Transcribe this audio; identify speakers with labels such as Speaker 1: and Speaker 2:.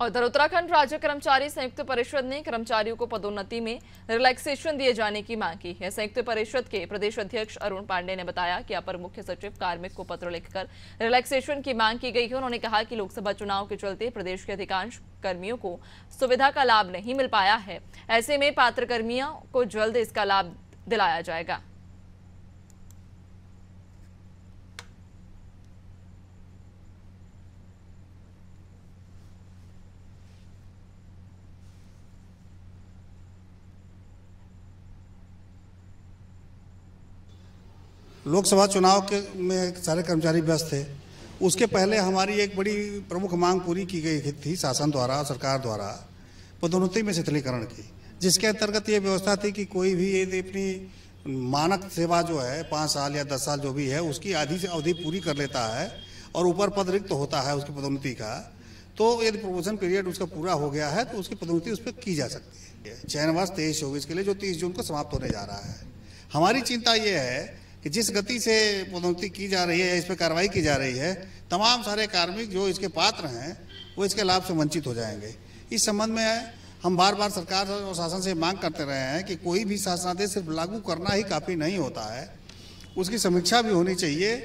Speaker 1: और उधर उत्तराखंड राज्य कर्मचारी संयुक्त परिषद ने कर्मचारियों को पदोन्नति में रिलैक्सेशन दिए जाने की मांग की है संयुक्त परिषद के प्रदेश अध्यक्ष अरुण पांडे ने बताया कि अपर मुख्य सचिव कार्मिक को पत्र लिखकर रिलैक्सेशन की मांग की गई है उन्होंने कहा कि लोकसभा चुनाव के चलते प्रदेश के अधिकांश कर्मियों को सुविधा का लाभ नहीं मिल पाया है ऐसे में पात्र कर्मियों को जल्द इसका लाभ दिलाया जाएगा
Speaker 2: लोकसभा चुनाव के में सारे कर्मचारी व्यस्त थे उसके पहले हमारी एक बड़ी प्रमुख मांग पूरी की गई थी शासन द्वारा सरकार द्वारा पदोन्नति में शिथिलीकरण की जिसके अंतर्गत ये व्यवस्था थी कि कोई भी यदि अपनी मानक सेवा जो है पाँच साल या दस साल जो भी है उसकी आधी से अवधि पूरी कर लेता है और ऊपर पद रिक्त होता है उसकी पदोन्नति का तो यदि प्रमोशन पीरियड उसका पूरा हो गया है तो उसकी पदोन्नति उस पर की जा सकती है चयन वर्ष तेईस चौबीस के लिए जो तीस जून को समाप्त होने जा रहा है हमारी चिंता ये है कि जिस गति से पदोन्नति की जा रही है या इस पर कार्रवाई की जा रही है तमाम सारे कार्मिक जो इसके पात्र हैं वो इसके लाभ से वंचित हो जाएंगे इस संबंध में हम बार बार सरकार और शासन से मांग करते रहे हैं कि कोई भी शासनादेश सिर्फ लागू करना ही काफ़ी नहीं होता है उसकी समीक्षा भी होनी चाहिए